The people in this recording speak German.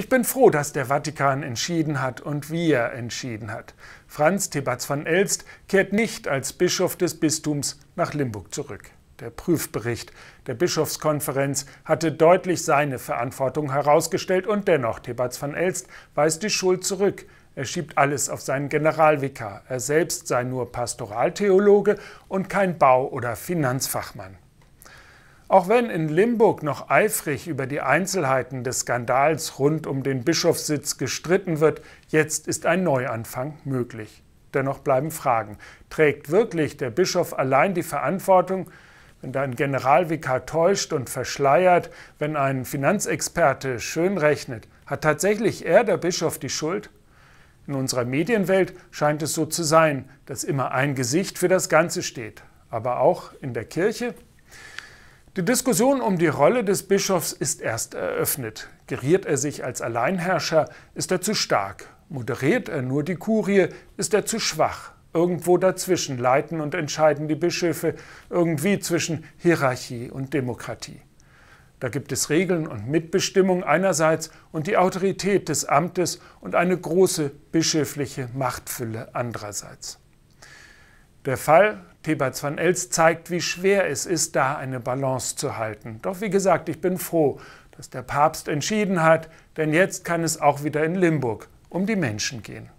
Ich bin froh, dass der Vatikan entschieden hat und wie er entschieden hat. Franz Tebatz van Elst kehrt nicht als Bischof des Bistums nach Limburg zurück. Der Prüfbericht der Bischofskonferenz hatte deutlich seine Verantwortung herausgestellt und dennoch Tebatz van Elst weist die Schuld zurück. Er schiebt alles auf seinen Generalvikar. Er selbst sei nur Pastoraltheologe und kein Bau- oder Finanzfachmann. Auch wenn in Limburg noch eifrig über die Einzelheiten des Skandals rund um den Bischofssitz gestritten wird, jetzt ist ein Neuanfang möglich. Dennoch bleiben Fragen. Trägt wirklich der Bischof allein die Verantwortung, wenn da ein Generalvikar täuscht und verschleiert, wenn ein Finanzexperte schön rechnet? Hat tatsächlich er, der Bischof, die Schuld? In unserer Medienwelt scheint es so zu sein, dass immer ein Gesicht für das Ganze steht. Aber auch in der Kirche die Diskussion um die Rolle des Bischofs ist erst eröffnet. Geriert er sich als Alleinherrscher, ist er zu stark. Moderiert er nur die Kurie, ist er zu schwach. Irgendwo dazwischen leiten und entscheiden die Bischöfe, irgendwie zwischen Hierarchie und Demokratie. Da gibt es Regeln und Mitbestimmung einerseits und die Autorität des Amtes und eine große bischöfliche Machtfülle andererseits. Der Fall Thebats van Els zeigt, wie schwer es ist, da eine Balance zu halten. Doch wie gesagt, ich bin froh, dass der Papst entschieden hat, denn jetzt kann es auch wieder in Limburg um die Menschen gehen.